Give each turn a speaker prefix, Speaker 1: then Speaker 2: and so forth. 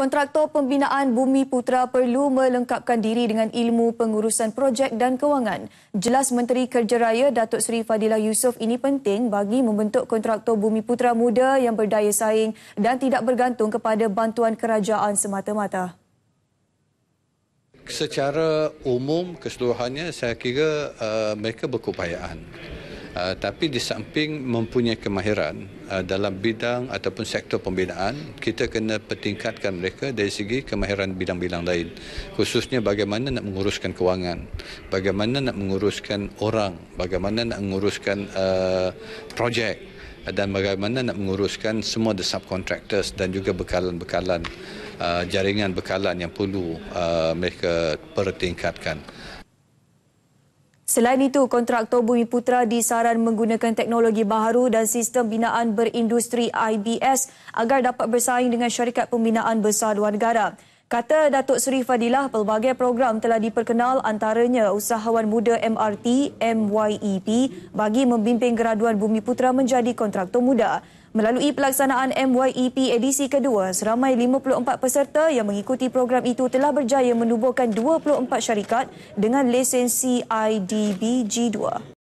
Speaker 1: Kontraktor pembinaan Bumi Putra perlu melengkapkan diri dengan ilmu pengurusan projek dan kewangan. Jelas Menteri Kerja Raya Datuk Seri Fadila Yusof ini penting bagi membentuk kontraktor Bumi Putra muda yang berdaya saing dan tidak bergantung kepada bantuan kerajaan semata-mata.
Speaker 2: Secara umum keseluruhannya saya kira uh, mereka berkupayaan. Ah, tapi di samping mempunyai kemahiran uh, dalam bidang ataupun sektor pembinaan kita kena pertingkatkan mereka dari segi kemahiran bidang-bidang lain khususnya bagaimana nak menguruskan kewangan bagaimana nak menguruskan orang bagaimana nak menguruskan uh, projek dan bagaimana nak menguruskan semua the subcontractors dan juga bekalan-bekalan uh, jaringan bekalan yang perlu uh, mereka pertingkatkan
Speaker 1: Selain itu, kontraktor Bumi Putra disaran menggunakan teknologi baharu dan sistem binaan berindustri IBS agar dapat bersaing dengan syarikat pembinaan besar luar negara. Kata Datuk Seri Fadilah, pelbagai program telah diperkenal antaranya usahawan muda MRT MYEP bagi membimbing graduan Bumi Putra menjadi kontraktor muda. Melalui pelaksanaan MYEP edisi kedua, seramai 54 peserta yang mengikuti program itu telah berjaya menubuhkan 24 syarikat dengan lesen CIDBG 2